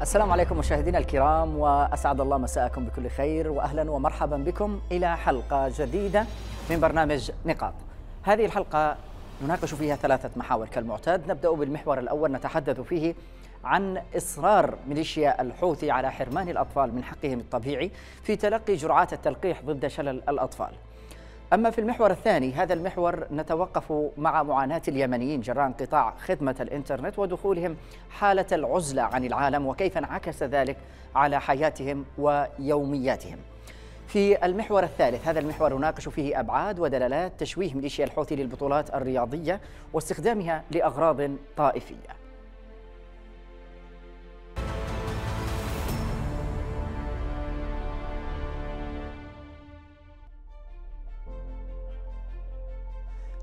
السلام عليكم مشاهدينا الكرام واسعد الله مساءكم بكل خير واهلا ومرحبا بكم الى حلقه جديده من برنامج نقاط. هذه الحلقه نناقش فيها ثلاثه محاور كالمعتاد، نبدا بالمحور الاول نتحدث فيه عن اصرار ميليشيا الحوثي على حرمان الاطفال من حقهم الطبيعي في تلقي جرعات التلقيح ضد شلل الاطفال. أما في المحور الثاني هذا المحور نتوقف مع معاناة اليمنيين جراء انقطاع خدمة الإنترنت ودخولهم حالة العزلة عن العالم وكيف انعكس ذلك على حياتهم ويومياتهم في المحور الثالث هذا المحور نناقش فيه أبعاد ودلالات تشويه ميليشيا الحوثي للبطولات الرياضية واستخدامها لأغراض طائفية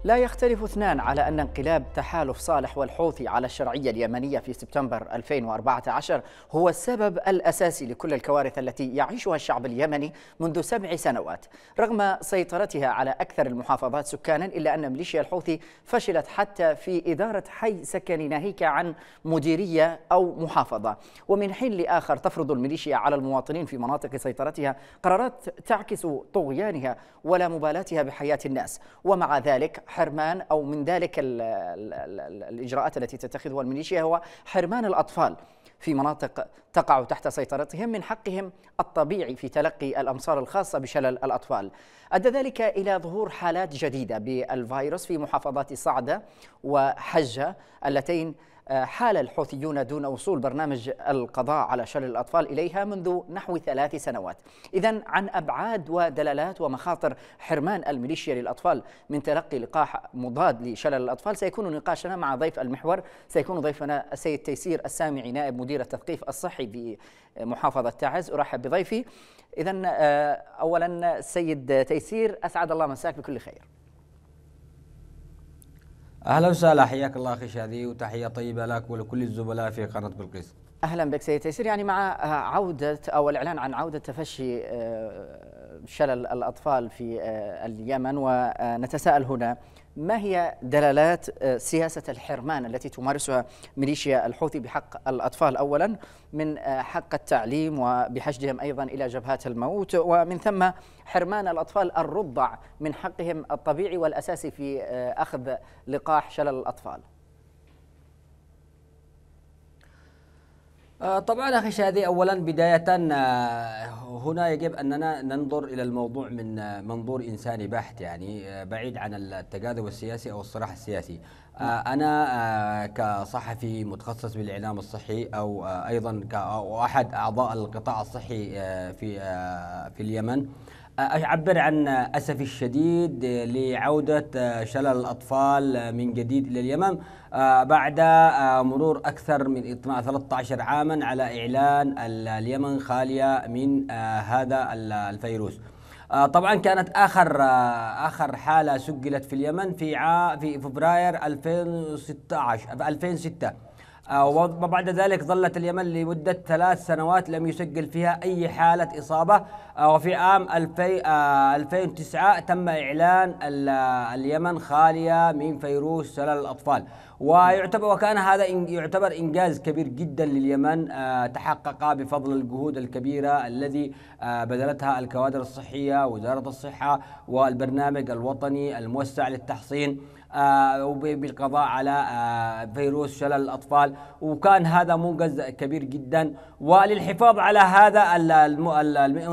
لا يختلف اثنان على أن انقلاب تحالف صالح والحوثي على الشرعية اليمنية في سبتمبر 2014 هو السبب الأساسي لكل الكوارث التي يعيشها الشعب اليمني منذ سبع سنوات رغم سيطرتها على أكثر المحافظات سكانا إلا أن ميليشيا الحوثي فشلت حتى في إدارة حي سكني ناهيك عن مديرية أو محافظة ومن حين لآخر تفرض الميليشيا على المواطنين في مناطق سيطرتها قرارات تعكس طغيانها ولا مبالاتها بحياة الناس ومع ذلك حرمان او من ذلك الـ الـ الـ الاجراءات التي تتخذها الميليشيا هو حرمان الاطفال في مناطق تقع تحت سيطرتهم من حقهم الطبيعي في تلقي الامصار الخاصه بشلل الاطفال. ادى ذلك الى ظهور حالات جديده بالفيروس في محافظات صعده وحجه اللتين حال الحوثيون دون وصول برنامج القضاء على شر الأطفال إليها منذ نحو ثلاث سنوات إذا عن أبعاد ودلالات ومخاطر حرمان الميليشيا للأطفال من تلقي لقاح مضاد لشلل الأطفال سيكون نقاشنا مع ضيف المحور سيكون ضيفنا السيد تيسير السامعي نائب مدير التثقيف الصحي بمحافظة تعز أرحب بضيفي إذا آه، أولا السيد تيسير أسعد الله مساك بكل خير اهلا وسهلا حياك الله اخي شادي وتحيه طيبه لك ولكل الزملاء في قناه بلقيس. اهلا بك سيد تيسير يعني مع عوده او الاعلان عن عوده تفشي آه، شلل الاطفال في آه، اليمن ونتساءل هنا ما هي دلالات آه، سياسة الحرمان التي تمارسها ميليشيا الحوثي بحق الأطفال أولا من آه، حق التعليم وبحشدهم أيضا إلى جبهات الموت ومن ثم حرمان الأطفال الرضع من حقهم الطبيعي والأساسي في آه، أخذ لقاح شلل الأطفال آه، طبعا اخي شادي اولا بدايه آه، هنا يجب اننا ننظر الى الموضوع من آه، منظور انساني بحت يعني بعيد عن التجاذب السياسي او الصراع السياسي انا كصحفي متخصص بالاعلام الصحي او ايضا كاحد اعضاء القطاع الصحي في في اليمن أعبر عن أسفي الشديد لعودة آه، شلل الأطفال آه، من جديد إلى اليمن آه، بعد مرور أكثر من 13 عاما على إعلان اليمن خالية من هذا الفيروس طبعا كانت اخر اخر حاله سجلت في اليمن في في فبراير 2016 2006 آه، وما بعد ذلك ظلت اليمن لمدة ثلاث سنوات لم يسجل فيها أي حالة إصابة آه، وفي عام 2009 آه، تم إعلان اليمن خالية من فيروس سلال الأطفال ويعتبر وكان هذا يعتبر إنجاز كبير جدا لليمن تحقق بفضل الجهود الكبيرة الذي بذلتها الكوادر الصحية وزارة الصحة والبرنامج الوطني الموسع للتحصين آه، وبالقضاء على آه، فيروس شلل الأطفال وكان هذا منقذ كبير جدا وللحفاظ على هذا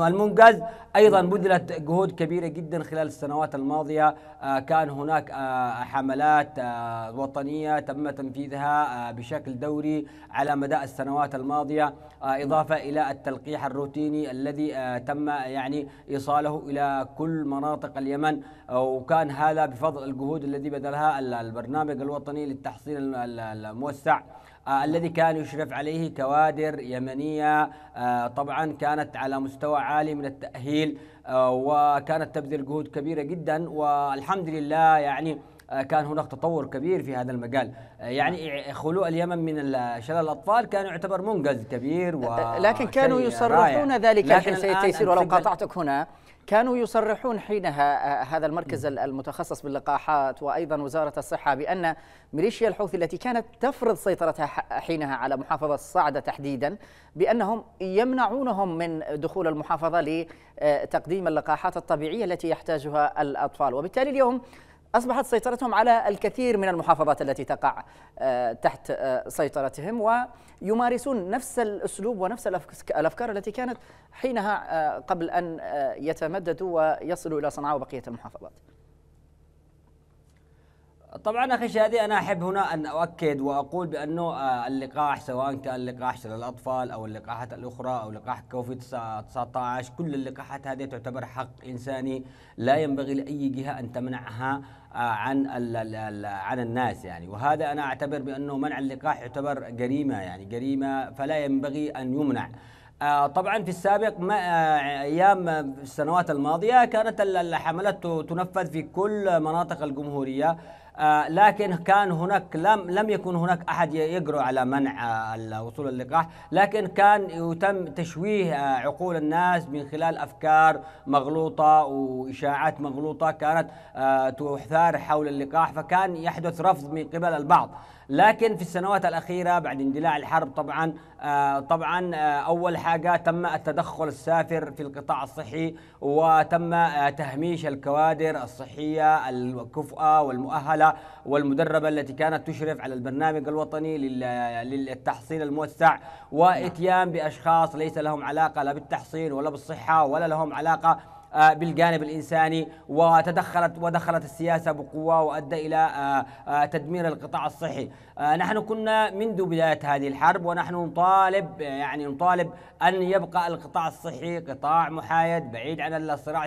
المنقذ ايضا بذلت جهود كبيره جدا خلال السنوات الماضيه آه، كان هناك آه، حملات آه، وطنيه تم تنفيذها بشكل دوري على مدى السنوات الماضيه اضافه الى التلقيح الروتيني الذي تم يعني ايصاله الى كل مناطق اليمن وكان هذا بفضل الجهود الذي بذلها البرنامج الوطني للتحصيل الموسع آه، الذي كان يشرف عليه كوادر يمنية آه، طبعا كانت على مستوى عالي من التأهيل آه، وكانت تبذل جهود كبيرة جدا والحمد لله يعني كان هناك تطور كبير في هذا المجال يعني نعم. خلو اليمن من شلل الأطفال كان يعتبر منجز كبير و لكن كانوا يصرحون رائع. ذلك لكن سيد تيسير ولو قاطعتك هنا كانوا يصرحون حينها هذا المركز المتخصص باللقاحات وايضا وزاره الصحه بان ميليشيا الحوثي التي كانت تفرض سيطرتها حينها على محافظه صعده تحديدا بانهم يمنعونهم من دخول المحافظه لتقديم اللقاحات الطبيعيه التي يحتاجها الاطفال وبالتالي اليوم أصبحت سيطرتهم على الكثير من المحافظات التي تقع آه، تحت آه، سيطرتهم ويمارسون نفس الأسلوب ونفس الأفكار التي كانت حينها آه، قبل أن يتمددوا ويصلوا إلى صنعاء وبقية المحافظات طبعا اخي شادي انا احب هنا ان اؤكد واقول بانه آه، اللقاح سواء كان لقاح للاطفال او اللقاحات الاخرى او لقاح كوفيد 19 كل اللقاحات هذه تعتبر حق انساني لا ينبغي لاي جهه ان تمنعها آه، عن عن الناس يعني وهذا انا اعتبر بانه منع اللقاح يعتبر جريمه يعني جريمه فلا ينبغي ان يمنع آه، طبعا في السابق ما ايام السنوات الماضيه كانت الحملات تنفذ في كل مناطق الجمهوريه آه، لكن كان هناك لم لم يكن هناك احد يقرأ على منع آه، وصول اللقاح، لكن كان يتم تشويه آه، عقول الناس من خلال افكار مغلوطه واشاعات مغلوطه كانت تثار حول اللقاح، فكان يحدث رفض من قبل البعض. لكن في السنوات الأخيرة بعد اندلاع الحرب طبعا آه، طبعا آه، أول حاجة تم التدخل السافر في القطاع الصحي وتم آه، تهميش الكوادر الصحية الكفؤة والمؤهلة والمدربة التي كانت تشرف على البرنامج الوطني للتحصيل الموسع وإتيان بأشخاص ليس لهم علاقة لا بالتحصيل ولا بالصحة ولا لهم علاقة آه، بالجانب الانساني وتدخلت ودخلت السياسه بقوه وادى الى آه، آه، تدمير القطاع الصحي نحن كنا منذ بدايه هذه الحرب ونحن نطالب يعني نطالب ان يبقى القطاع الصحي قطاع محايد بعيد عن الصراع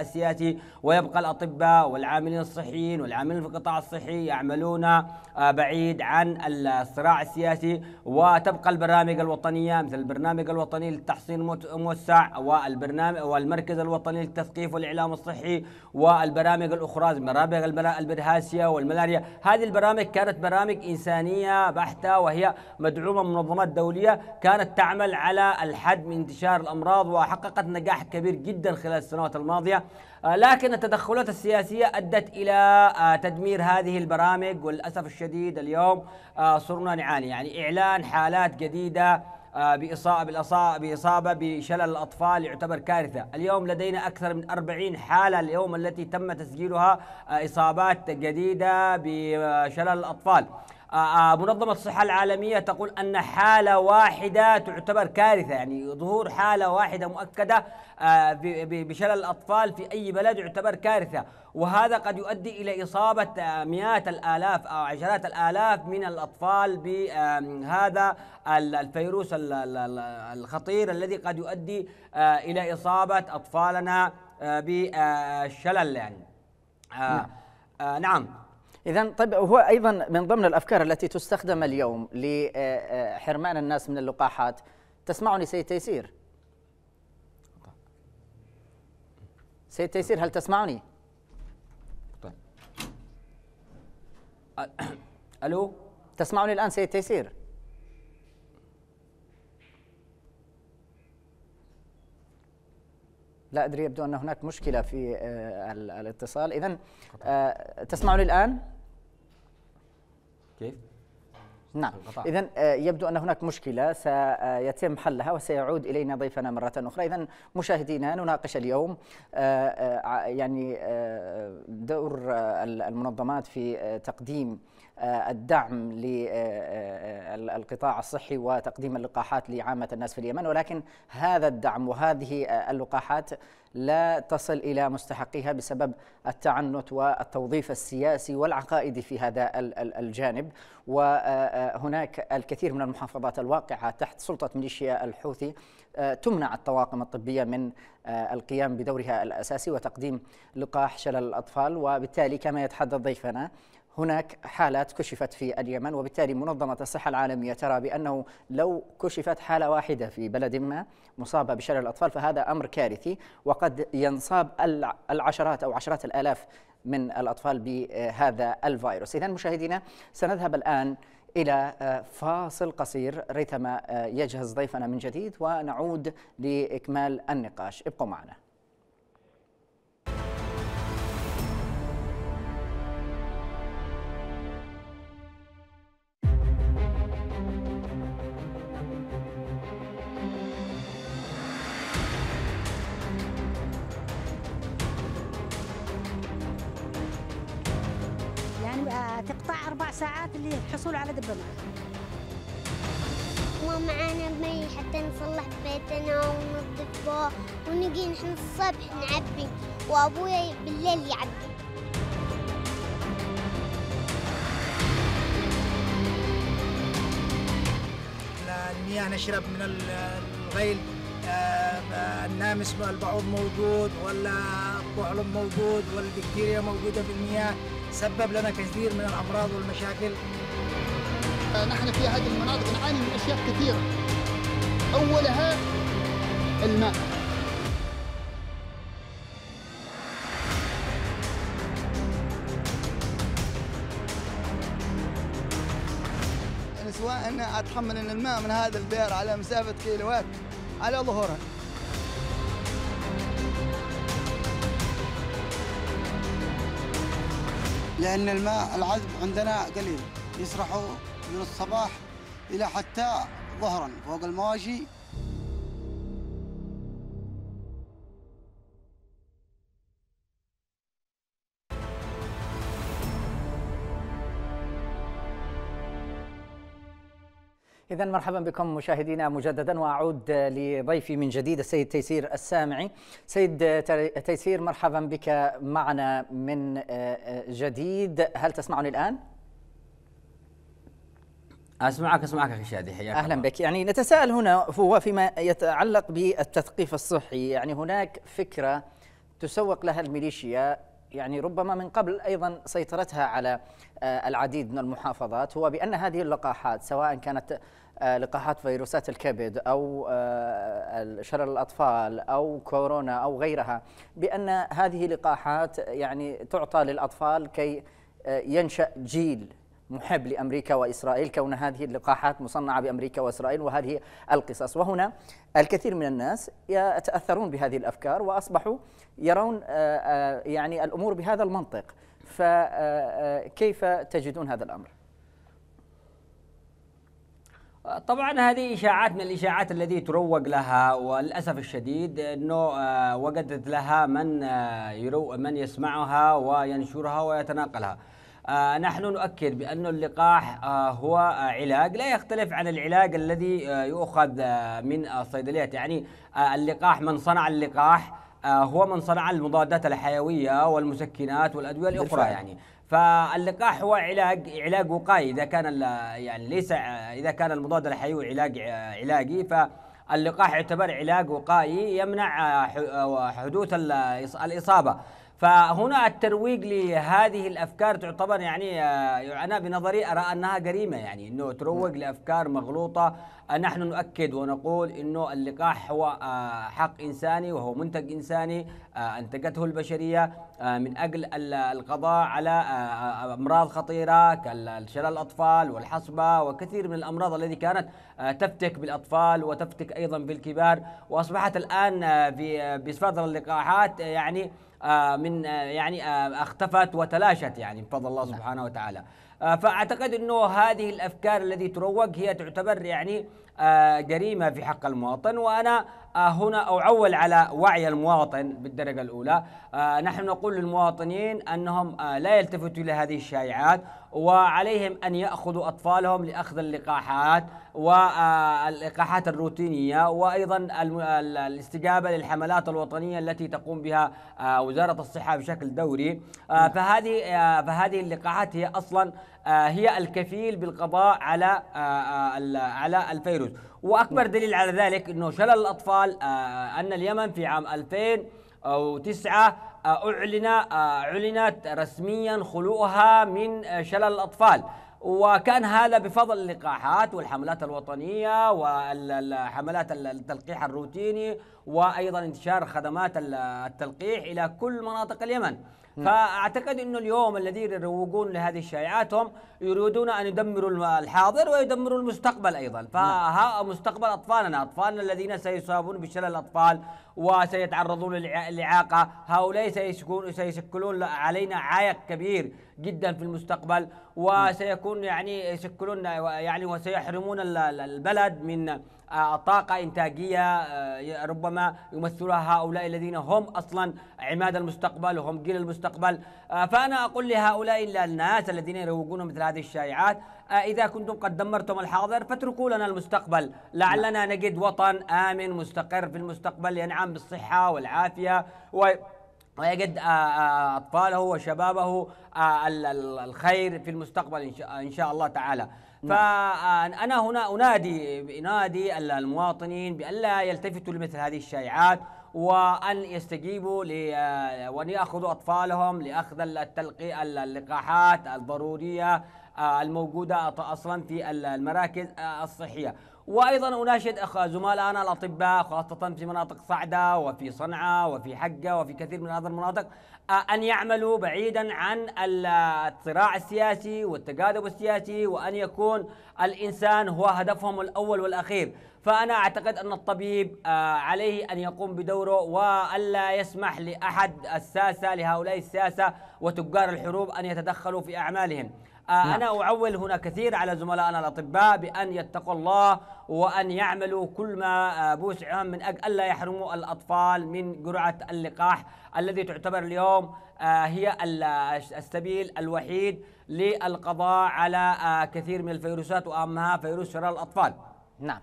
السياسي ويبقى الاطباء والعاملين الصحيين والعاملين في القطاع الصحي يعملون بعيد عن الصراع السياسي وتبقى البرامج الوطنيه مثل البرنامج الوطني للتحصين الموسع والبرنامج والمركز الوطني التثقيف والإعلام الصحي والبرامج الأخرى برامج البرهاسية والملاريا هذه البرامج كانت برامج إنسانية بحتة وهي مدعومة من منظمات دولية كانت تعمل على الحد من انتشار الأمراض وحققت نجاح كبير جدا خلال السنوات الماضية آه، لكن التدخلات السياسية أدت إلى آه، تدمير هذه البرامج وللأسف الشديد اليوم آه، صرنا نعاني يعني إعلان حالات جديدة آه، بإصابة, بإصابة بشلل الأطفال يعتبر كارثة اليوم لدينا أكثر من 40 حالة اليوم التي تم تسجيلها آه، إصابات جديدة بشلل الأطفال آه، آه، منظمة الصحة العالمية تقول أن حالة واحدة تعتبر كارثة يعني ظهور حالة واحدة مؤكدة آه، بشلل الأطفال في أي بلد يعتبر كارثة وهذا قد يؤدي إلى إصابة مئات الآلاف أو عشرات الآلاف من الأطفال بهذا الفيروس الخطير الذي قد يؤدي إلى إصابة أطفالنا بالشلل يعني نعم, نعم. إذا طيب هو أيضا من ضمن الأفكار التي تستخدم اليوم لحرمان آه، آه، الناس من اللقاحات تسمعني سيد تيسير سيد تيسير هل تسمعني؟ طيب. ألو تسمعني الو تسمعني الان سيد تيسير لا أدري يبدو أن هناك مشكلة في آه، الاتصال إذا تسمعني الآن؟ كيف؟ نعم إذا آه، يبدو أن هناك مشكلة سيتم حلها وسيعود إلينا ضيفنا مرة أخرى إذا مشاهدينا نناقش اليوم آه، آه، يعني دور المنظمات في تقديم آه، الدعم للقطاع آه، آه، الصحي وتقديم اللقاحات لعامة الناس في اليمن ولكن هذا الدعم وهذه اللقاحات لا تصل إلى مستحقيها بسبب التعنت والتوظيف السياسي والعقائدي في هذا الجانب وهناك الكثير من المحافظات الواقعة تحت سلطة ميليشيا الحوثي تمنع الطواقم الطبية من القيام بدورها الأساسي وتقديم لقاح شلل الأطفال وبالتالي كما يتحدث ضيفنا هناك حالات كشفت في اليمن وبالتالي منظمة الصحة العالمية ترى بأنه لو كشفت حالة واحدة في بلد ما مصابة بشلل الأطفال فهذا أمر كارثي وقد ينصاب العشرات أو عشرات الآلاف من الأطفال بهذا الفيروس إذا مشاهدينا سنذهب الآن إلى آه، فاصل قصير ريثما آه، يجهز ضيفنا من جديد ونعود لإكمال النقاش ابقوا معنا ساعات للحصول على ما ومعانا مي حتى نصلح بيتنا وننظفه ونجي نحن الصبح نعبي وابويا بالليل يعبي المياه نشرب من الغيل آه، النامس البعوض موجود ولا الطعلم موجود والبكتيريا موجوده في المياه سبب لنا كثير من الأمراض والمشاكل نحن في هذه المناطق نعاني من أشياء كثيرة أولها الماء يعني سواء أتحمل الماء من هذا البئر على مسافة كيلوات على ظهورها لأن الماء العذب عندنا قليل يسرحوا من الصباح إلى حتى ظهرا فوق المواشي إذا مرحبا بكم مشاهدينا مجددا وأعود لضيفي من جديد السيد تيسير السامعي. سيد تيسير مرحبا بك معنا من آه، جديد، هل تسمعني الآن؟ اسمعك اسمعك اخي شادي حياك اهلا بك يعني نتساءل هنا هو فيما يتعلق بالتثقيف الصحي يعني هناك فكره تسوق لها الميليشيا يعني ربما من قبل أيضا سيطرتها على آه، العديد من المحافظات هو بأن هذه اللقاحات سواء كانت آه، لقاحات فيروسات الكبد أو شلل آه، الأطفال أو كورونا أو غيرها بأن هذه لقاحات يعني تعطى للأطفال كي ينشأ جيل محب لامريكا واسرائيل كون هذه اللقاحات مصنعه بامريكا واسرائيل وهذه القصص وهنا الكثير من الناس يتاثرون بهذه الافكار واصبحوا يرون آه، آه، يعني الامور بهذا المنطق فكيف آه، تجدون هذا الامر؟ طبعا هذه اشاعات من الاشاعات التي تروج لها وللاسف الشديد انه وجدت لها من من يسمعها وينشرها ويتناقلها. آه، نحن نؤكد بأن اللقاح آه هو آه علاج لا يختلف عن العلاج الذي آه، يؤخذ آه، من الصيدليات يعني اللقاح من صنع اللقاح هو من صنع المضادات الحيوية والمسكنات والأدوية الأخرى بالفعل. يعني فاللقاح هو علاج علاج وقائي إذا كان يعني ليس إذا كان المضاد الحيوي علاج علاجي فاللقاح يعتبر علاج وقائي يمنع حدوث الإصابة فهنا الترويج لهذه الافكار تعتبر يعني انا آه، يعنى بنظري ارى انها جريمه يعني انه تروج نعم. لافكار مغلوطه نحن نؤكد ونقول انه اللقاح هو آه، حق انساني وهو منتج انساني آه، انتجته البشريه من اجل القضاء على امراض خطيره كالشلل الاطفال والحصبه وكثير من الامراض التي كانت تفتك بالاطفال وتفتك ايضا بالكبار واصبحت الان بصدر اللقاحات يعني آه، من آه، يعني آه، اختفت وتلاشت يعني بفضل الله نعم. سبحانه وتعالى فاعتقد انه هذه الافكار التي تروج هي تعتبر يعني جريمه في حق المواطن وانا آه، هنا أعول على وعي المواطن بالدرجة الأولى آه، نحن نقول للمواطنين أنهم آه، لا يلتفتوا إلى هذه الشائعات وعليهم أن يأخذوا أطفالهم لأخذ اللقاحات واللقاحات الروتينية وأيضا الاستجابة للحملات الوطنية التي تقوم بها وزارة الصحة بشكل دوري نعم. فهذه فهذه اللقاحات هي أصلا آه، هي الكفيل بالقضاء على آه، آه، على الفيروس واكبر دليل على ذلك انه شلل الاطفال ان اليمن في عام 2009 اعلن اعلنت رسميا خلوها من شلل الاطفال وكان هذا بفضل اللقاحات والحملات الوطنية والحملات التلقيح الروتيني وأيضا انتشار خدمات التلقيح إلى كل مناطق اليمن فاعتقد انه اليوم الذين يروجون لهذه الشائعات هم يريدون ان يدمروا الحاضر ويدمروا المستقبل ايضا نعم. فمستقبل اطفالنا اطفالنا الذين سيصابون بشلل الاطفال وسيتعرضون للإعاقة هؤلاء سيشكون سيشكلون علينا عائق كبير جدا في المستقبل وسيكون يعني يشكلون يعني وسيحرمون البلد من آه، طاقة إنتاجية آه، ربما يمثلها هؤلاء الذين هم أصلا عماد المستقبل وهم جيل المستقبل آه، فأنا أقول لهؤلاء الناس الذين يروجون مثل هذه الشائعات إذا كنتم قد دمرتم الحاضر فاتركوا لنا المستقبل لعلنا نعم. نجد وطن آمن مستقر في المستقبل ينعم بالصحة والعافية و ويجد أطفاله وشبابه الخير في المستقبل إن شاء الله تعالى فأنا آه، هنا أنادي أنادي المواطنين بألا يلتفتوا لمثل هذه الشائعات وأن يستجيبوا آه، وأن يأخذوا أطفالهم لأخذ التلقي اللقاحات الضرورية آه، الموجودة أصلا في المراكز الصحية وايضا اناشد اخ زملائنا الاطباء خاصه في مناطق صعده وفي صنعاء وفي حقه وفي كثير من هذه المناطق أن يعملوا بعيدا عن الصراع السياسي والتقادم السياسي وأن يكون الإنسان هو هدفهم الأول والأخير فأنا أعتقد أن الطبيب آه، عليه أن يقوم بدوره وألا يسمح لأحد الساسة لهؤلاء الساسة وتجار الحروب أن يتدخلوا في أعمالهم آه، نعم. أنا أعول هنا كثير على زملائنا الأطباء بأن يتقوا الله وأن يعملوا كل ما آه، بوسعهم من أجل ألا يحرموا الأطفال من جرعة اللقاح الذي تعتبر اليوم آه، هي السبيل الوحيد للقضاء على كثير من الفيروسات وأهمها فيروس شرار الأطفال نعم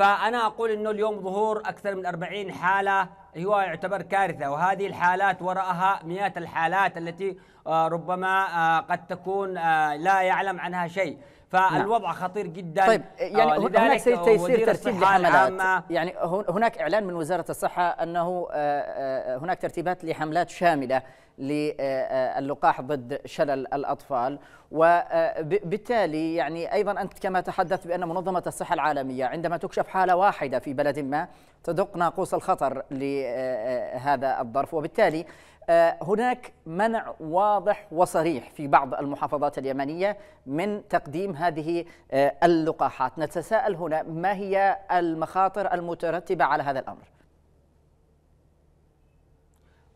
فأنا أقول أنه اليوم ظهور أكثر من 40 حالة هو يعتبر كارثة وهذه الحالات وراءها مئات الحالات التي آه، ربما آه، قد تكون آه، لا يعلم عنها شيء نعم. فالوضع نعم. خطير جدا طيب آه، يعني هناك سيصير ترتيب لحملات يعني هناك اعلان من وزاره الصحه انه آه، آه، هناك ترتيبات لحملات شامله للقاح ضد شلل الاطفال وبالتالي يعني ايضا انت كما تحدثت بان منظمه الصحه العالميه عندما تكشف حاله واحده في بلد ما تدق ناقوس الخطر لهذا الظرف وبالتالي آه، هناك منع واضح وصريح في بعض المحافظات اليمنيه من تقديم هذه آه، اللقاحات، نتساءل هنا ما هي المخاطر المترتبه على هذا الامر؟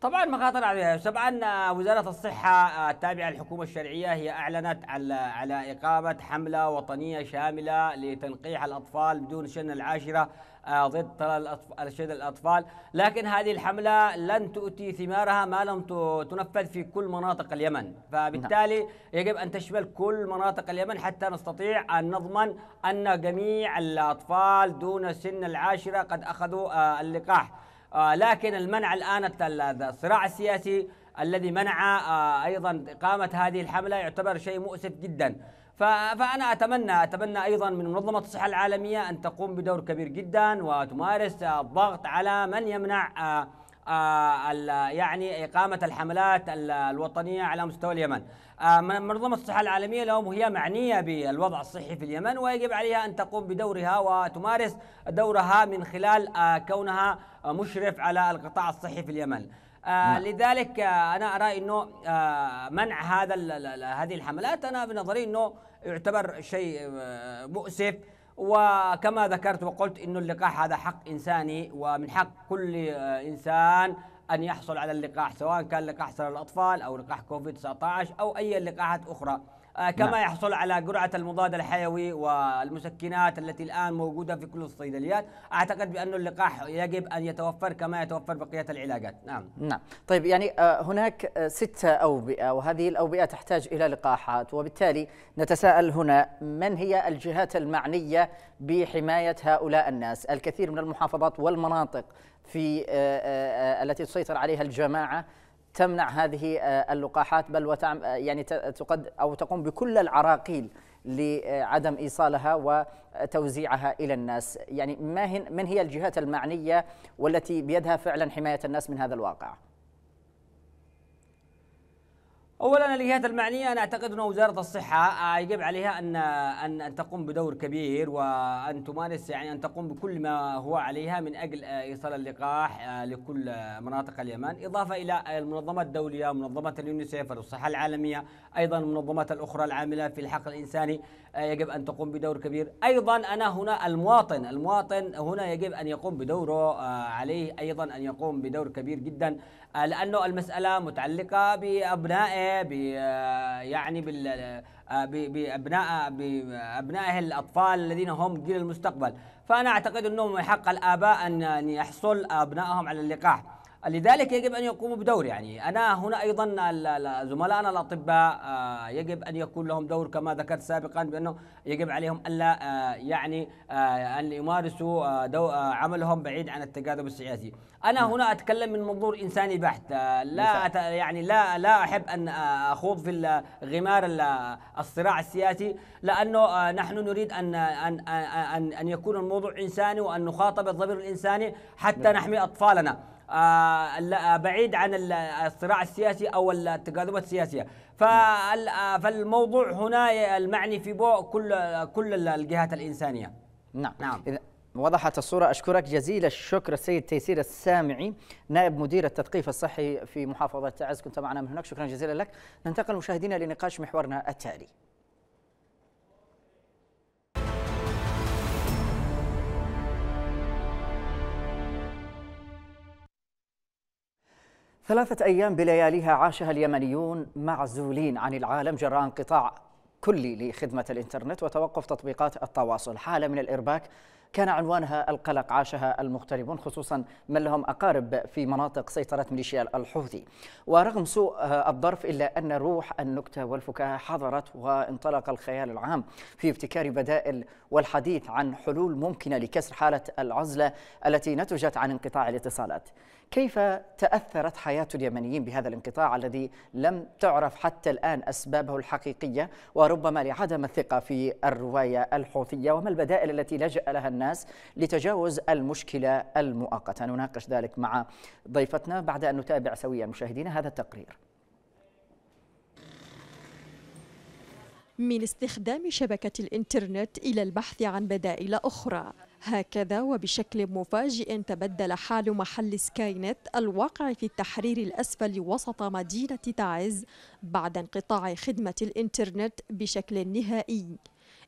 طبعا مخاطر عليها طبعا وزارة الصحة آه، التابعة للحكومة الشرعية هي أعلنت على إقامة حملة وطنية شاملة لتنقيح الأطفال بدون سن العاشرة آه، ضد الشيد الأطفال لكن هذه الحملة لن تؤتي ثمارها ما لم تنفذ في كل مناطق اليمن فبالتالي نعم. يجب أن تشمل كل مناطق اليمن حتى نستطيع أن نضمن أن جميع الأطفال دون سن العاشرة قد أخذوا آه، اللقاح آه، لكن المنع الآن الصراع السياسي الذي منع أيضا إقامة هذه الحملة يعتبر شيء مؤسف جدا فأنا أتمنى أتمنى أيضا من منظمة الصحة العالمية أن تقوم بدور كبير جدا وتمارس الضغط على من يمنع آه، آه، يعني إقامة الحملات الوطنية على مستوى اليمن آه، منظمة الصحة العالمية اليوم هي معنية بالوضع الصحي في اليمن ويجب عليها أن تقوم بدورها وتمارس دورها من خلال كونها مشرف على القطاع الصحي في اليمن نعم. آه لذلك آه انا ارى انه آه منع هذا هذه الحملات انا بنظري انه يعتبر شيء آه، مؤسف وكما ذكرت وقلت انه اللقاح هذا حق انساني ومن حق كل آه، انسان ان يحصل على اللقاح سواء كان لقاح سر الاطفال او لقاح كوفيد 19 او اي لقاحات اخرى آه، كما نعم. يحصل على جرعة المضاد الحيوي والمسكنات التي الآن موجودة في كل الصيدليات أعتقد بأن اللقاح يجب أن يتوفر كما يتوفر بقية العلاجات نعم نعم طيب يعني آه، هناك آه، ستة أوبئة وهذه الأوبئة تحتاج إلى لقاحات وبالتالي نتساءل هنا من هي الجهات المعنية بحماية هؤلاء الناس الكثير من المحافظات والمناطق في التي تسيطر عليها الجماعة تمنع هذه آه، اللقاحات بل وتعم آه، يعني تقد او تقوم بكل العراقيل لعدم ايصالها وتوزيعها الى الناس، يعني ما من هي الجهات المعنيه والتي بيدها فعلا حمايه الناس من هذا الواقع؟ اولا الجهات المعنيه انا اعتقد ان وزاره الصحه آه، يجب عليها ان ان ان تقوم بدور كبير وان تمارس يعني ان تقوم بكل ما هو عليها من اجل آه، ايصال اللقاح آه، لكل مناطق اليمن، اضافه الى المنظمات الدوليه، منظمه اليونيسيف، الصحه العالميه، ايضا المنظمات الاخرى العامله في الحق الانساني يجب ان تقوم بدور كبير، ايضا انا هنا المواطن، المواطن هنا يجب ان يقوم بدوره عليه ايضا ان يقوم بدور كبير جدا آه، لانه المساله متعلقه بابنائه ب آه، يعني بال آه، بابناء بابنائه الاطفال الذين هم جيل المستقبل فانا اعتقد انه من حق الاباء ان يحصل ابنائهم على اللقاح لذلك يجب ان يقوموا بدور يعني انا هنا ايضا زملائنا الاطباء آه، يجب ان يكون لهم دور كما ذكرت سابقا بانه يجب عليهم الا آه، يعني آه، ان يمارسوا عملهم بعيد عن التجاذب السياسي. انا نعم. هنا اتكلم من منظور انساني بحت لا نعم. أت يعني لا لا احب ان اخوض في غمار الصراع السياسي لانه نحن نريد ان ان ان ان يكون الموضوع انساني وان نخاطب الضمير الانساني حتى نعم. نحمي اطفالنا. آه، آه، بعيد عن الصراع السياسي او التقادمات السياسيه آه، فالموضوع هنا المعني في بوء كل كل الجهات الانسانيه نعم نعم وضحت الصورة أشكرك جزيل الشكر السيد تيسير السامعي نائب مدير التثقيف الصحي في محافظة تعز كنت معنا من هناك شكرا جزيلا لك ننتقل مشاهدينا لنقاش محورنا التالي ثلاثة أيام بلياليها عاشها اليمنيون معزولين عن العالم جراء انقطاع كلي لخدمة الإنترنت وتوقف تطبيقات التواصل حالة من الإرباك كان عنوانها القلق عاشها المغتربون خصوصا من لهم أقارب في مناطق سيطرة ميليشيا الحوثي ورغم سوء الظرف إلا أن روح النكتة والفكاهة حضرت وانطلق الخيال العام في ابتكار بدائل والحديث عن حلول ممكنة لكسر حالة العزلة التي نتجت عن انقطاع الاتصالات كيف تأثرت حياة اليمنيين بهذا الانقطاع الذي لم تعرف حتى الآن أسبابه الحقيقية وربما لعدم الثقة في الرواية الحوثية وما البدائل التي لجأ لها الناس لتجاوز المشكلة المؤقتة نناقش ذلك مع ضيفتنا بعد أن نتابع سويا مشاهدينا هذا التقرير من استخدام شبكة الإنترنت إلى البحث عن بدائل أخرى هكذا وبشكل مفاجئ تبدل حال محل سكاينت الواقع في التحرير الأسفل وسط مدينة تعز بعد انقطاع خدمة الإنترنت بشكل نهائي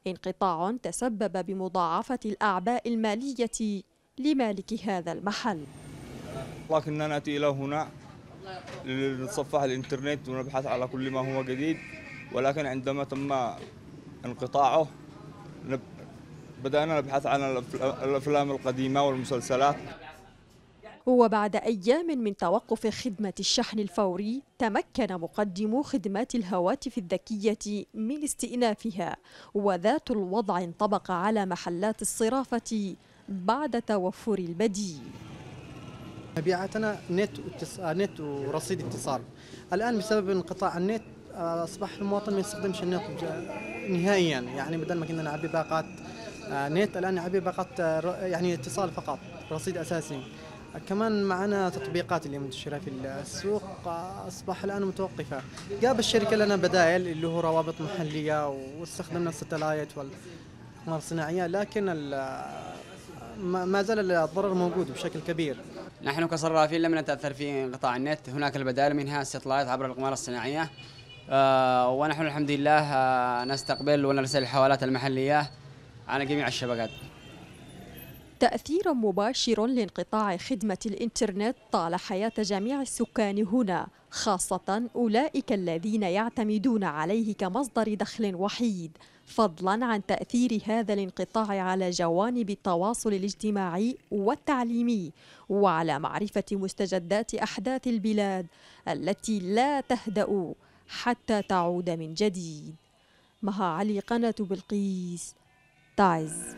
انقطاع تسبب بمضاعفة الأعباء المالية لمالك هذا المحل لكننا نأتي إلى هنا لنتصفح الإنترنت ونبحث على كل ما هو جديد ولكن عندما تم انقطاعه بدأنا نبحث عن الأفلام القديمة والمسلسلات وبعد أيام من توقف خدمة الشحن الفوري تمكن مقدمو خدمات الهواتف الذكية من استئنافها وذات الوضع انطبق على محلات الصرافة بعد توفر البديل مبيعاتنا نت آه، نت ورصيد اتصال الان بسبب انقطاع النت آه، اصبح المواطن ما يستخدمش النت آه، نهائيا يعني بدل ما كنا نلعب بباقات آه، نت الآن أبي فقط آه، يعني اتصال فقط رصيد أساسي آه، كمان معنا تطبيقات اللي منتشرة في السوق أصبح الآن متوقفة جاب الشركة لنا بدائل اللي هو روابط محلية واستخدمنا الستلايت والأقمار الصناعية لكن ما زال الضرر موجود بشكل كبير نحن كصرافين لم نتأثر في انقطاع النت هناك البدائل منها الستلايت عبر الأقمار الصناعية ونحن الحمد لله نستقبل ونرسل الحوالات المحلية على جميع الشبكات تأثير مباشر لانقطاع خدمة الإنترنت طال حياة جميع السكان هنا خاصة أولئك الذين يعتمدون عليه كمصدر دخل وحيد فضلا عن تأثير هذا الانقطاع على جوانب التواصل الاجتماعي والتعليمي وعلى معرفة مستجدات أحداث البلاد التي لا تهدأ حتى تعود من جديد مها علي قناة بلقيس تايز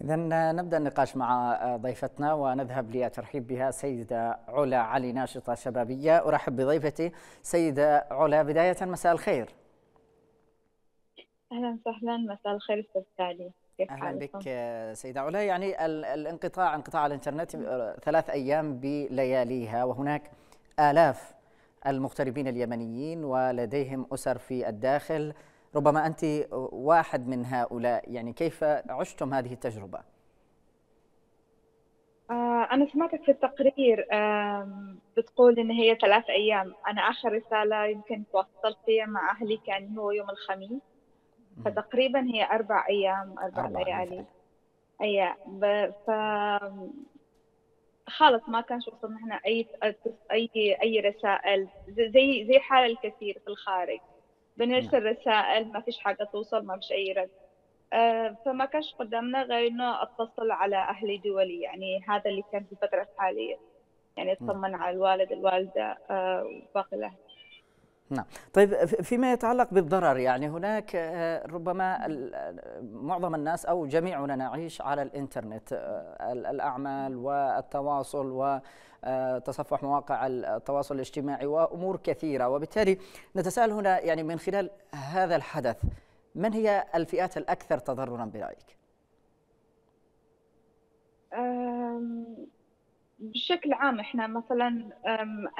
إذا نبدأ النقاش مع ضيفتنا ونذهب للترحيب بها سيدة علا علي ناشطة شبابية أرحب بضيفتي سيدة علا بداية مساء الخير أهلا وسهلا مساء الخير أستاذ تالي اهلا بك سيده علا يعني الانقطاع انقطاع الانترنت آه، ثلاث ايام بلياليها وهناك الاف المغتربين اليمنيين ولديهم اسر في الداخل ربما أنت واحد من هؤلاء يعني كيف عشتم هذه التجربة؟ آه، أنا سمعتك في التقرير بتقول إن هي ثلاث أيام أنا آخر رسالة يمكن تواصلت فيها مع أهلي كان هو يوم الخميس فتقريبا هي أربع أيام أربع, أربع ليالي أي أيوة، ف خالص ما كانش وصلنا احنا اي اي اي رسائل زي زي حال الكثير في الخارج بنرسل نعم. رسائل ما فيش حاجه توصل ما فيش اي رد آه، فما كانش قدامنا غير انه اتصل على اهلي دولي يعني هذا اللي كان في الفتره الحاليه يعني نعم. اطمن على الوالد الوالده آه، وباقي الاهل نعم طيب فيما يتعلق بالضرر يعني هناك آه، ربما معظم الناس أو جميعنا نعيش على الإنترنت آه، الأعمال والتواصل و آه، تصفح مواقع التواصل الاجتماعي وامور كثيره وبالتالي نتساءل هنا يعني من خلال هذا الحدث من هي الفئات الاكثر تضررا برايك؟ بشكل عام احنا مثلا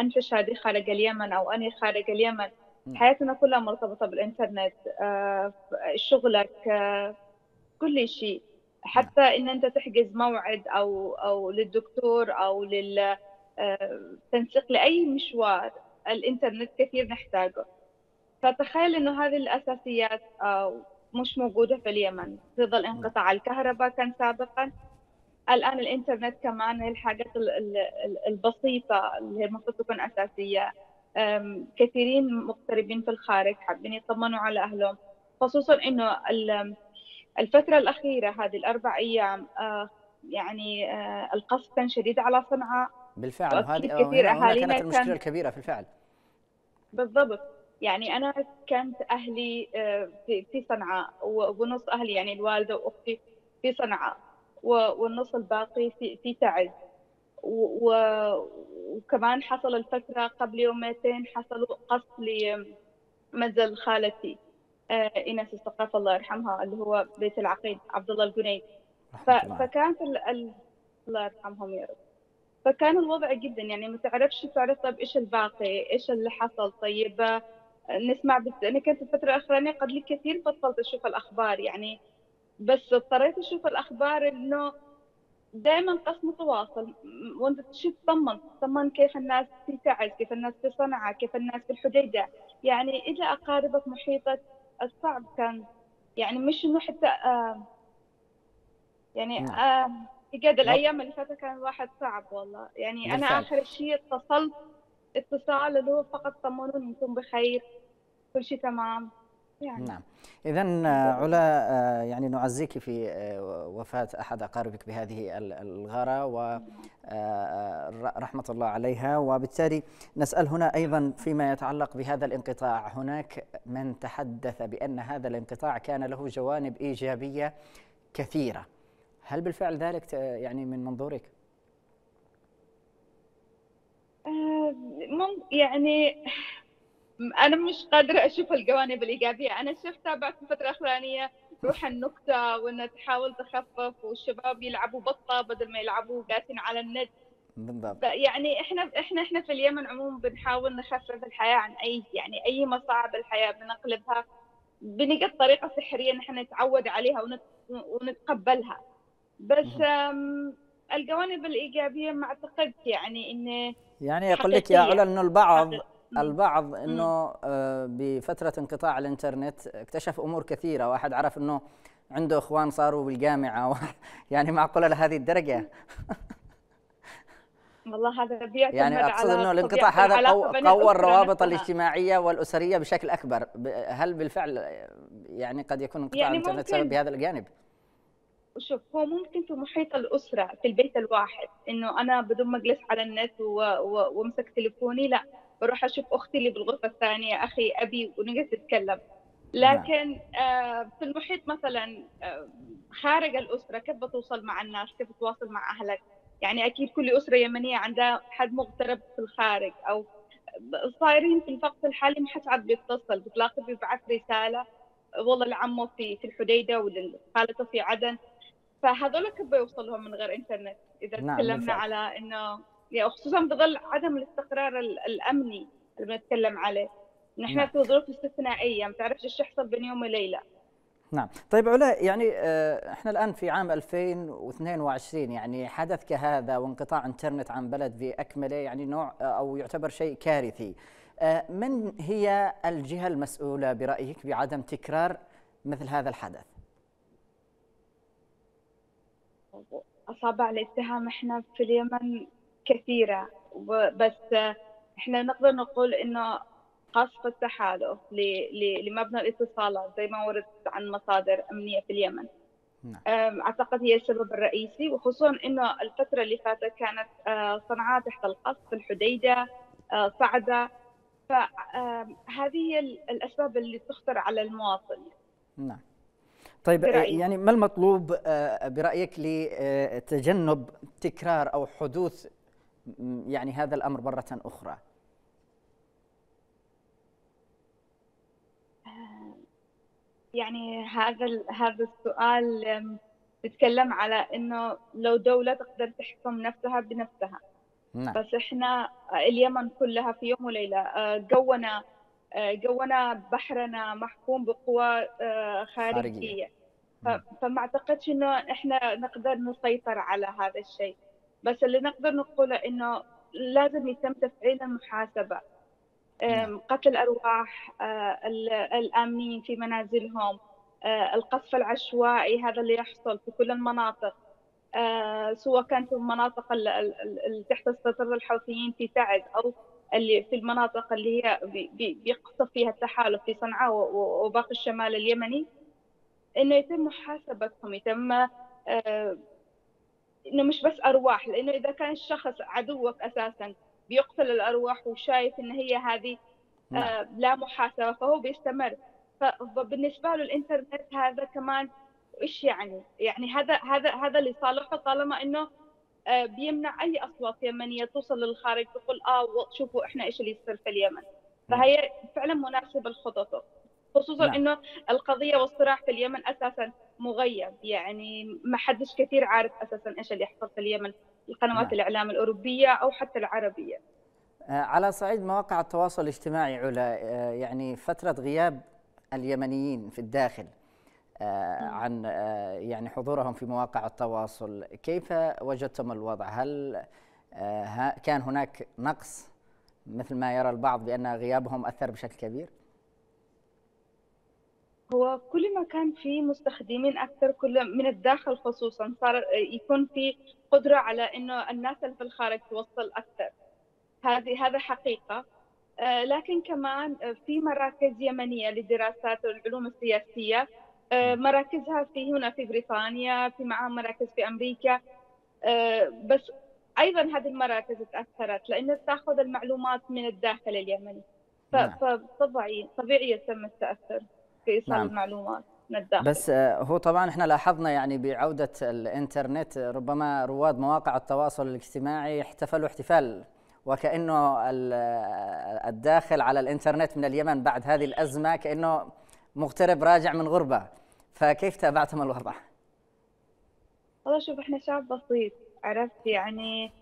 انت شادي خارج اليمن او انا خارج اليمن نعم. حياتنا كلها مرتبطه بالانترنت أه، شغلك أه، كل شيء نعم. حتى ان انت تحجز موعد او او للدكتور او للتنسيق أه، لاي مشوار الانترنت كثير نحتاجه فتخيل انه هذه الاساسيات مش موجوده في اليمن في ظل نعم. انقطاع الكهرباء كان سابقا الان الانترنت كمان هي الحاجات البسيطه اللي المفروض تكون اساسيه كثيرين مغتربين في الخارج حابين يطمنوا على اهلهم خصوصا انه الفتره الاخيره هذه الاربع ايام آه، يعني آه، القصف كان شديد على صنعاء بالفعل هذه آه، كانت المشكله الكبيره في الفعل بالضبط يعني انا كانت اهلي في صنعاء ونص اهلي يعني الوالده واختي في صنعاء والنص الباقي في, في تعز وكمان حصل الفترة قبل يومين حصلوا قصف لمنزل خالتي آه، إنس الثقافة الله يرحمها اللي هو بيت العقيد عبد الله الجنيد فكانت ال... الله يرحمهم يا رب فكان الوضع جدا يعني ما تعرفش تعرف طيب ايش الباقي ايش اللي حصل طيب آه، نسمع بس انا كانت الفتره الاخرانيه قبل كثير بطلت اشوف الاخبار يعني بس اضطريت اشوف الاخبار انه دائما قسم متواصل وانت تشوف تطمن تطمن كيف الناس في تعز كيف الناس في صنعاء كيف الناس في الحديده يعني اذا اقاربك محيطك الصعب كان يعني مش انه حتى آه يعني نعم. آه قد الايام اللي فاتت كان الواحد صعب والله يعني انا اخر شيء اتصلت اتصال اللي هو فقط طمنوني انتم بخير كل شيء تمام يعني. نعم إذا آه، علا آه، يعني نعزيك في آه، وفاة أحد أقاربك بهذه الغارة ورحمة الله عليها وبالتالي نسأل هنا أيضا فيما يتعلق بهذا الانقطاع هناك من تحدث بأن هذا الانقطاع كان له جوانب إيجابية كثيرة هل بالفعل ذلك يعني من منظورك؟ يعني انا مش قادره اشوف الجوانب الايجابيه انا شفتها بعد الفتره الاخرانيه روح النكته وانها تحاول تخفف والشباب يلعبوا بطه بدل ما يلعبوا قاسين على النت بالضبط يعني احنا احنا احنا في اليمن عموما بنحاول نخفف الحياه عن اي يعني اي مصاعب الحياه بنقلبها بنلقى طريقه سحريه نحن نتعود عليها ونتقبلها بس الجوانب الايجابيه ما اعتقد يعني انه يعني يقول لك يا علا انه البعض البعض انه آه، بفتره انقطاع الانترنت اكتشف امور كثيره واحد عرف انه عنده اخوان صاروا بالجامعه يعني معقوله لهذه الدرجه والله هذا بيعتمد يعني اقصد انه الانقطاع هذا قوى الروابط الاجتماعيه والاسريه بشكل اكبر هل بالفعل يعني قد يكون انقطاع يعني الانترنت سبب بهذا الجانب؟ شوف هو ممكن في محيط الاسره في البيت الواحد انه انا بدون ما اجلس على النت وامسك تليفوني لا بروح اشوف اختي اللي بالغرفه الثانيه اخي ابي ونقعد نتكلم نعم. لكن آه في المحيط مثلا آه خارج الاسره كيف بتوصل مع الناس كيف بتواصل مع اهلك يعني اكيد كل اسره يمنيه عندها حد مغترب في الخارج او صايرين في الوقت الحالي ما حد عاد بيتصل بتلاقي بيبعث رساله والله لعمه في في الحديده ولا في عدن فهذول كيف بيوصل لهم من غير انترنت اذا نعم تكلمنا على انه يعني خصوصا في ظل عدم الاستقرار الامني اللي بنتكلم عليه نحن نعم. في ظروف استثنائيه ما تعرفش ايش يحصل بين يوم وليله نعم طيب علاء يعني آه، احنا الان في عام 2022 يعني حدث كهذا وانقطاع انترنت عن بلد باكمله يعني نوع آه، او يعتبر شيء كارثي آه، من هي الجهه المسؤوله برايك بعدم تكرار مثل هذا الحدث اصابع الاتهام احنا في اليمن كثيرة بس احنا نقدر نقول انه قصف التحالف لمبنى الاتصالات زي ما ورد عن مصادر امنيه في اليمن. نعم. اعتقد هي السبب الرئيسي وخصوصا انه الفتره اللي فاتت كانت آه، صنعاء تحت القصف، الحديده، آه، صعده فهذه هي الاسباب اللي تخطر على المواطن. نعم. طيب آه، برأيك. يعني ما المطلوب برايك لتجنب تكرار او حدوث يعني هذا الأمر مرة أخرى يعني هذا هذا السؤال بتكلم على انه لو دولة تقدر تحكم نفسها بنفسها نعم. بس احنا اليمن كلها في يوم وليلة أه، جونا أه، جونا بحرنا محكوم بقوى أه، خارجية, خارجية. نعم. فما اعتقدش انه احنا نقدر نسيطر على هذا الشيء بس اللي نقدر نقوله انه لازم يتم تفعيل المحاسبه نعم. قتل الارواح آه، الامنين في منازلهم آه، القصف العشوائي هذا اللي يحصل في كل المناطق آه، سواء كان في المناطق اللي تحت استطر الحوثيين في سعد او اللي في المناطق اللي هي بيقصف فيها التحالف في صنعاء وباقي الشمال اليمني انه يتم محاسبتهم يتم انه مش بس ارواح لانه اذا كان الشخص عدوك اساسا بيقتل الارواح وشايف ان هي هذه آه نعم. لا محاسبه فهو بيستمر فبالنسبه له الانترنت هذا كمان ايش يعني؟ يعني هذا هذا هذا اللي صالحه طالما انه آه، بيمنع اي اصوات يمنيه توصل للخارج تقول اه شوفوا احنا ايش اللي يصير في اليمن نعم. فهي فعلا مناسبه لخططه خصوصا نعم. انه القضيه والصراع في اليمن اساسا مغيب يعني ما حدش كثير عارف اساسا ايش اللي يحصل في اليمن القنوات نعم. الاعلام الاوروبيه او حتى العربيه آه، على صعيد مواقع التواصل الاجتماعي علا آه، يعني فتره غياب اليمنيين في الداخل آه، نعم. عن يعني حضورهم في مواقع التواصل كيف وجدتم الوضع هل كان هناك نقص مثل ما يرى البعض بان غيابهم اثر بشكل كبير هو كل ما كان في مستخدمين اكثر كل من الداخل خصوصا صار يكون في قدره على انه الناس اللي في الخارج توصل اكثر هذه هذا حقيقه آه، لكن كمان في مراكز يمنيه للدراسات والعلوم السياسيه آه، مراكزها في هنا في بريطانيا في معها مراكز في امريكا آه، بس ايضا هذه المراكز تاثرت لانها تاخذ المعلومات من الداخل اليمني نعم. فطبيعي طبيعي يتم التاثر في ايصال نعم. المعلومات الداخل. بس آه، هو طبعا احنا لاحظنا يعني بعوده الانترنت آه، ربما رواد مواقع التواصل الاجتماعي احتفلوا احتفال وكانه آه، الداخل على الانترنت من اليمن بعد هذه الازمه كانه مغترب راجع من غربه فكيف تابعتم الوضع؟ والله شوف احنا شعب بسيط عرفت يعني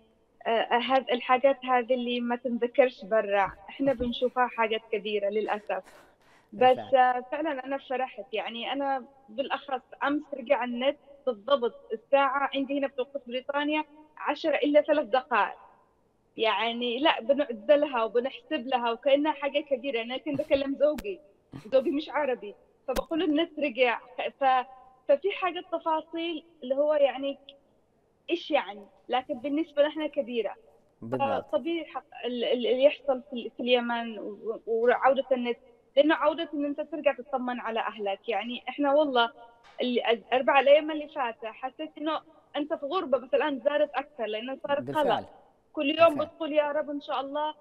الحاجات هذه اللي ما تنذكرش برا احنا بنشوفها حاجات كبيره للاسف بس فعلا. آه، فعلا انا شرحت يعني انا بالاخص امس رجع النت بالضبط الساعه عندي هنا بتوقف بريطانيا 10 الا ثلاث دقائق يعني لا بنعدلها وبنحسب لها وكانها حاجه كبيره انا كنت بكلم زوجي زوجي مش عربي فبقول النت رجع ف... ففي حاجه تفاصيل اللي هو يعني ايش يعني لكن بالنسبه لنا كبيره طبيعي اللي يحصل في اليمن وعوده النت لانه عوده ان انت ترجع تطمن على اهلك يعني احنا والله الاربع الايام اللي فاتت حسيت انه انت في غربه بس الان زارت اكثر لانه صارت قلق كل يوم بالفعل. بتقول يا رب ان شاء الله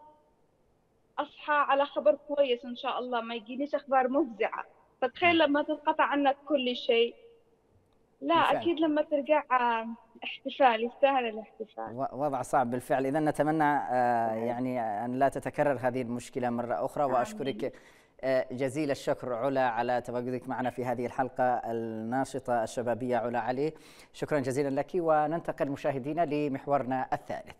اصحى على خبر كويس ان شاء الله ما يجينيش اخبار مفزعه فتخيل لما تنقطع عنك كل شيء لا بالفعل. اكيد لما ترجع آه، احتفال يستاهل الاحتفال وضع صعب بالفعل اذا نتمنى آه، نعم. يعني آه، ان لا تتكرر هذه المشكله مره اخرى واشكرك آه، جزيل الشكر علا على تواجدك معنا في هذه الحلقة الناشطة الشبابية علا علي شكرا جزيلا لك وننتقل مشاهدينا لمحورنا الثالث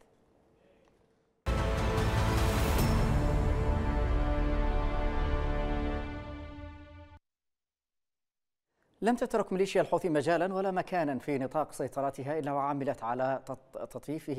لم تترك ميليشيا الحوثي مجالا ولا مكانا في نطاق سيطرتها الا وعملت على تطييفه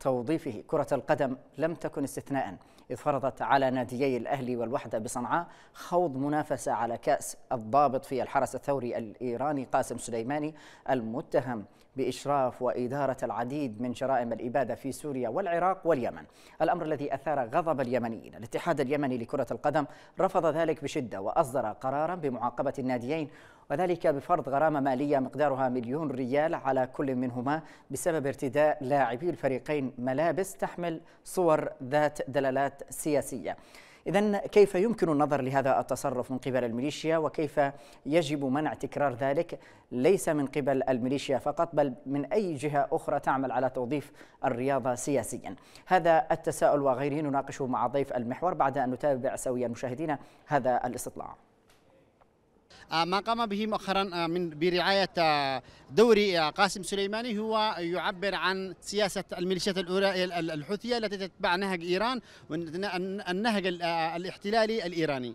وتوظيفه، كرة القدم لم تكن استثناء، اذ فرضت على ناديي الاهلي والوحده بصنعاء خوض منافسه على كاس الضابط في الحرس الثوري الايراني قاسم سليماني المتهم بإشراف وإدارة العديد من جرائم الإبادة في سوريا والعراق واليمن الأمر الذي أثار غضب اليمنيين الاتحاد اليمني لكرة القدم رفض ذلك بشدة وأصدر قرارا بمعاقبة الناديين وذلك بفرض غرامة مالية مقدارها مليون ريال على كل منهما بسبب ارتداء لاعبي الفريقين ملابس تحمل صور ذات دلالات سياسية إذا كيف يمكن النظر لهذا التصرف من قبل الميليشيا وكيف يجب منع تكرار ذلك ليس من قبل الميليشيا فقط بل من أي جهة أخرى تعمل على توظيف الرياضة سياسيا هذا التساؤل وغيره نناقشه مع ضيف المحور بعد أن نتابع سويا مشاهدينا هذا الاستطلاع آه، ما قام به مؤخرا آه، من برعايه آه، دوري قاسم سليماني هو يعبر عن سياسه الميليشيات الحوثيه التي تتبع نهج ايران النهج الاحتلالي الايراني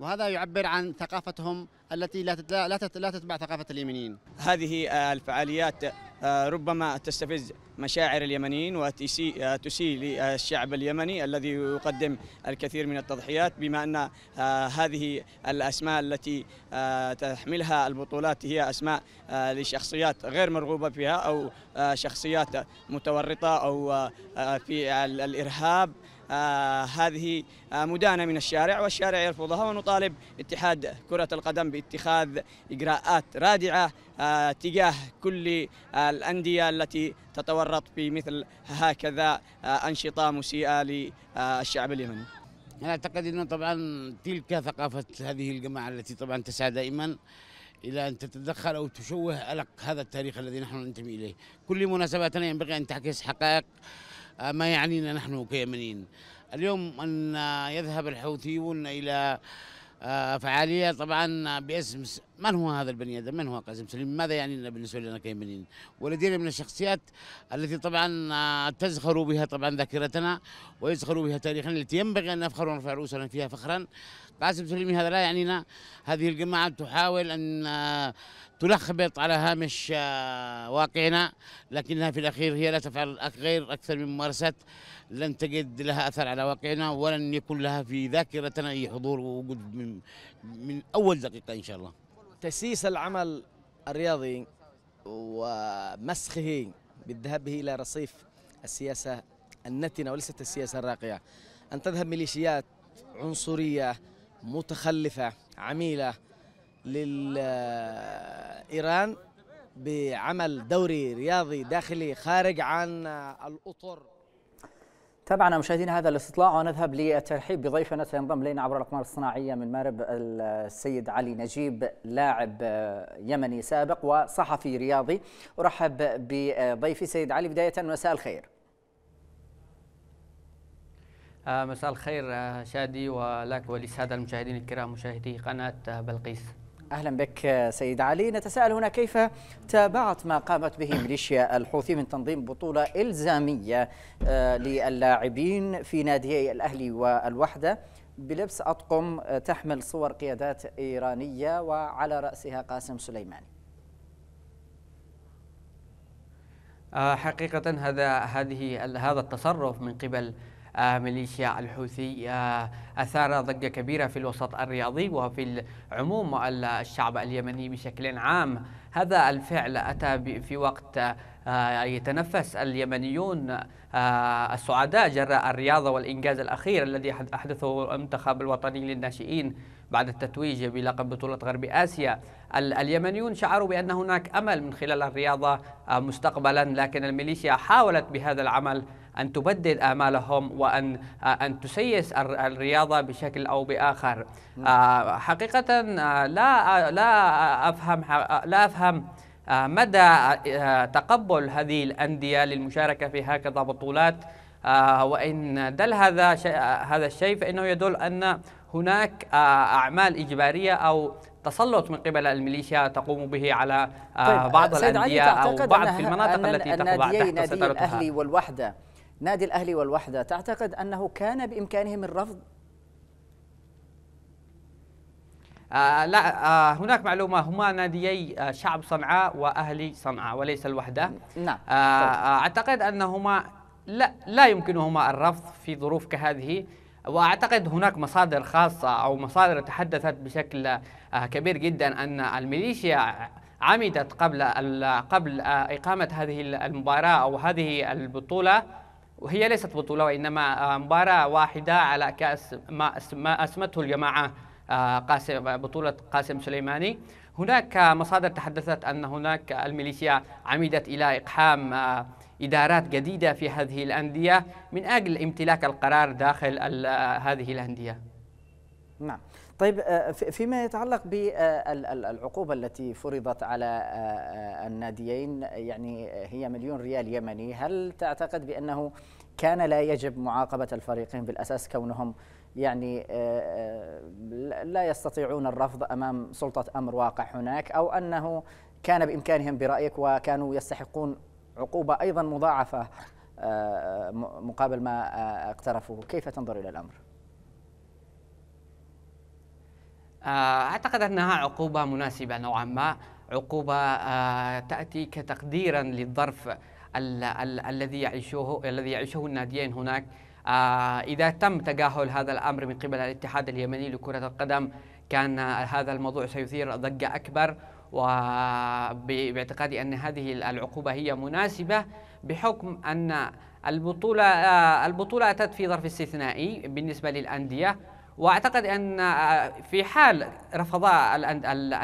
وهذا يعبر عن ثقافتهم التي لا تتبع ثقافه اليمنيين. هذه الفعاليات آه، ربما تستفز مشاعر اليمنيين وتسيء آه، للشعب اليمني الذي يقدم الكثير من التضحيات بما أن آه، هذه الأسماء التي تحملها البطولات هي أسماء لشخصيات غير مرغوبة فيها أو شخصيات متورطة أو في الإرهاب آه، هذه آه، مدانة من الشارع والشارع يرفضها ونطالب اتحاد كرة القدم باتخاذ إجراءات رادعة آه، تجاه كل الأندية التي تتورط في مثل هكذا أنشطة مسيئة للشعب اليمني أنا أعتقد أنه طبعا تلك ثقافة هذه الجماعة التي طبعا تسعى دائما إلى أن تتدخل أو تشوه ألق هذا التاريخ الذي نحن ننتمي إليه كل مناسباتنا ينبغي أن تعكس حقائق ما يعنينا نحن كيمنيين اليوم أن يذهب الحوثيون إلى آه، فعالية طبعا باسم من هو هذا البني ادم؟ من هو قاسم سليم؟ ماذا يعني لنا بالنسبه لنا كيمنيين؟ ولدينا من الشخصيات التي طبعا آه، تزخر بها طبعا ذاكرتنا ويزخر بها تاريخنا التي ينبغي ان نفخر ونرفع رؤوسنا فيها فخرا قاسم سليمي هذا لا يعنينا هذه الجماعة تحاول أن آه، تلخبط على هامش آه، واقعنا لكنها في الأخير هي لا تفعل غير أكثر من ممارسات لن تجد لها أثر على واقعنا ولن يكون لها في ذاكرتنا أي حضور ووجود من, من أول دقيقة إن شاء الله تسييس العمل الرياضي ومسخه بالذهاب إلى رصيف السياسة النتنة وليست السياسة الراقية أن تذهب ميليشيات عنصرية متخلفة عميلة لإيران بعمل دوري رياضي داخلي خارج عن الأطر تابعنا مشاهدينا هذا الاستطلاع ونذهب للترحيب بضيفنا سينضم الينا عبر الاقمار الصناعيه من مارب السيد علي نجيب لاعب يمني سابق وصحفي رياضي ارحب بضيفي سيد علي بدايه مساء الخير. آه، مساء الخير آه، شادي ولك ولسادة المشاهدين الكرام مشاهدي قناة آه، بلقيس أهلا بك سيد علي نتساءل هنا كيف تابعت ما قامت به ميليشيا الحوثي من تنظيم بطولة إلزامية للاعبين في ناديي الأهلي والوحدة بلبس أطقم تحمل صور قيادات إيرانية وعلى رأسها قاسم سليماني حقيقة هذا هذه هذا التصرف من قبل آه، ميليشيا الحوثي آه، أثار ضجة كبيرة في الوسط الرياضي وفي العموم الشعب اليمني بشكل عام هذا الفعل أتى في وقت آه، يتنفس اليمنيون السعداء جراء الرياضة والإنجاز الأخير الذي أحدثه المنتخب الوطني للناشئين بعد التتويج بلقب بطولة غرب آسيا اليمنيون شعروا بأن هناك أمل من خلال الرياضة مستقبلا لكن الميليشيا حاولت بهذا العمل أن تبدل آمالهم وأن آه، أن تسيس الرياضة بشكل أو بآخر آه، حقيقة آه، لا لا أفهم لا أفهم مدى تقبل هذه الأندية للمشاركة في هكذا بطولات وإن دل هذا هذا الشيء فإنه يدل أن هناك أعمال إجبارية أو تسلط من قبل الميليشيا تقوم به على طيب بعض الأندية أو بعض في المناطق التي تقع تحت سيطرتها الأهلي والوحدة نادي الأهلي والوحدة تعتقد أنه كان بإمكانهم الرفض؟ آه لا آه هناك معلومة هما ناديي آه شعب صنعاء وأهلي صنعاء وليس الوحدة نعم آه آه طيب. أعتقد أنهما لا لا يمكنهما الرفض في ظروف كهذه واعتقد هناك مصادر خاصه او مصادر تحدثت بشكل آه، كبير جدا ان الميليشيا عمدت قبل قبل آه، اقامه هذه المباراه او هذه البطوله وهي ليست بطولة وإنما آه، مباراة واحدة على كأس ما أسمته الجماعة آه، قاسم بطولة قاسم سليماني هناك آه، مصادر تحدثت أن هناك الميليشيا عمدت إلى إقحام إدارات جديدة في هذه الأندية من أجل امتلاك القرار داخل هذه الأندية نعم طيب آه، فيما يتعلق بالعقوبة التي فرضت على آه، آه، الناديين يعني هي مليون ريال يمني هل تعتقد بأنه كان لا يجب معاقبة الفريقين بالأساس كونهم يعني لا يستطيعون الرفض أمام سلطة أمر واقع هناك أو أنه كان بإمكانهم برأيك وكانوا يستحقون عقوبة أيضا مضاعفة مقابل ما اقترفوه كيف تنظر إلى الأمر؟ آه، أعتقد أنها عقوبة مناسبة نوعا ما عقوبة آه، تأتي كتقديرا للظرف الذي يعيشه الذي يعيشه الناديين هناك آه، إذا تم تجاهل هذا الأمر من قبل الاتحاد اليمني لكرة القدم كان هذا الموضوع سيثير ضجة أكبر وباعتقادي أن هذه العقوبة هي مناسبة بحكم أن البطولة البطولة أتت في ظرف استثنائي بالنسبة للأندية واعتقد ان آه، في حال رفضا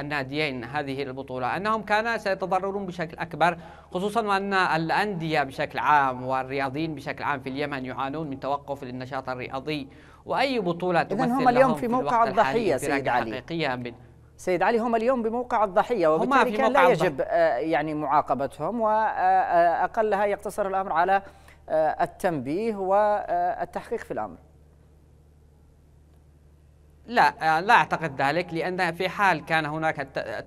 الناديين هذه البطوله انهم كانوا سيتضررون بشكل اكبر خصوصا وان الانديه بشكل عام والرياضيين بشكل عام في اليمن يعانون من توقف للنشاط الرياضي واي بطوله تمثل هم اليوم في موقع الضحيه سيد علي من سيد علي هم اليوم بموقع الضحية وبالتالي كان لا يجب آه، يعني معاقبتهم وأقلها آه، يقتصر الأمر على التنبيه والتحقيق في الأمر لا لا أعتقد ذلك لأن في حال كان هناك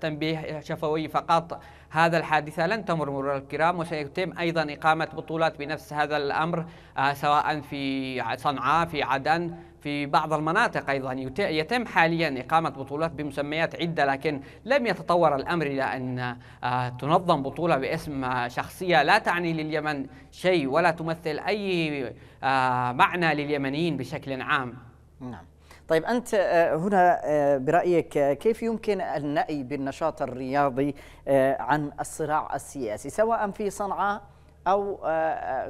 تنبيه شفوي فقط هذا الحادثة لن تمر مرور الكرام وسيتم أيضا إقامة بطولات بنفس هذا الأمر آه، سواء في صنعاء في عدن في بعض المناطق أيضا يتم حاليا إقامة بطولات بمسميات عدة لكن لم يتطور الأمر إلى أن آه، تنظم بطولة باسم شخصية لا تعني لليمن شيء ولا تمثل أي آه، معنى لليمنيين بشكل عام نعم طيب أنت آه، هنا آه، برأيك آه، كيف يمكن النأي بالنشاط الرياضي عن الصراع السياسي سواء في صنعاء أو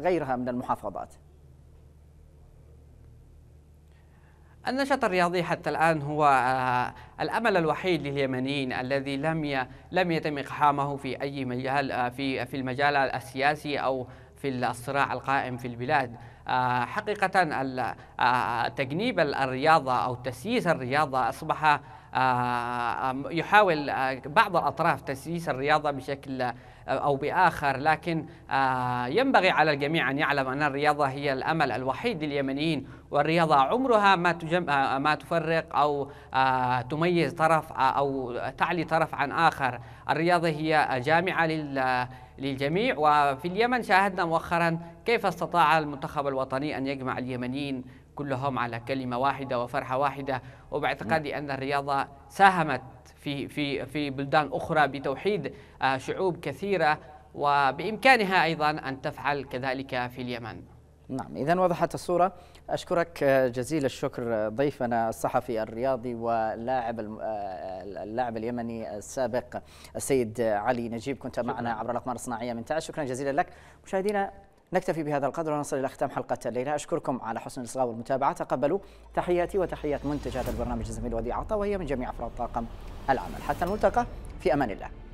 غيرها من المحافظات؟ النشاط الرياضي حتى الآن هو الأمل الوحيد لليمنيين الذي لم لم يتم إقحامه في أي مجال في في المجال السياسي أو في الصراع القائم في البلاد. آه، حقيقة آه، تجنيب الرياضة أو تسييس الرياضة أصبح آه، يحاول بعض الأطراف تسييس الرياضة بشكل أو بآخر لكن ينبغي على الجميع أن يعلم أن الرياضة هي الأمل الوحيد لليمنيين والرياضة عمرها ما تجم ما تفرق أو تميز طرف أو تعلي طرف عن آخر الرياضة هي جامعة لل للجميع وفي اليمن شاهدنا مؤخرا كيف استطاع المنتخب الوطني أن يجمع اليمنيين كلهم على كلمة واحدة وفرحة واحدة وباعتقادي نعم. أن الرياضة ساهمت في في في بلدان أخرى بتوحيد آه، شعوب كثيرة وبإمكانها أيضا أن تفعل كذلك في اليمن نعم إذا وضحت الصورة أشكرك آه، جزيل الشكر آه، ضيفنا الصحفي الرياضي ولاعب آه، اللاعب اليمني السابق السيد علي نجيب كنت شكرا. معنا عبر الأقمار الصناعية من تعز شكرا جزيلا لك مشاهدينا نكتفي بهذا القدر ونصل إلى ختام حلقة الليلة أشكركم على حسن الإصغاء والمتابعة تقبلوا تحياتي وتحيات منتج هذا البرنامج الزميل وديع عطا وهي من جميع أفراد طاقم العمل حتى الملتقى في أمان الله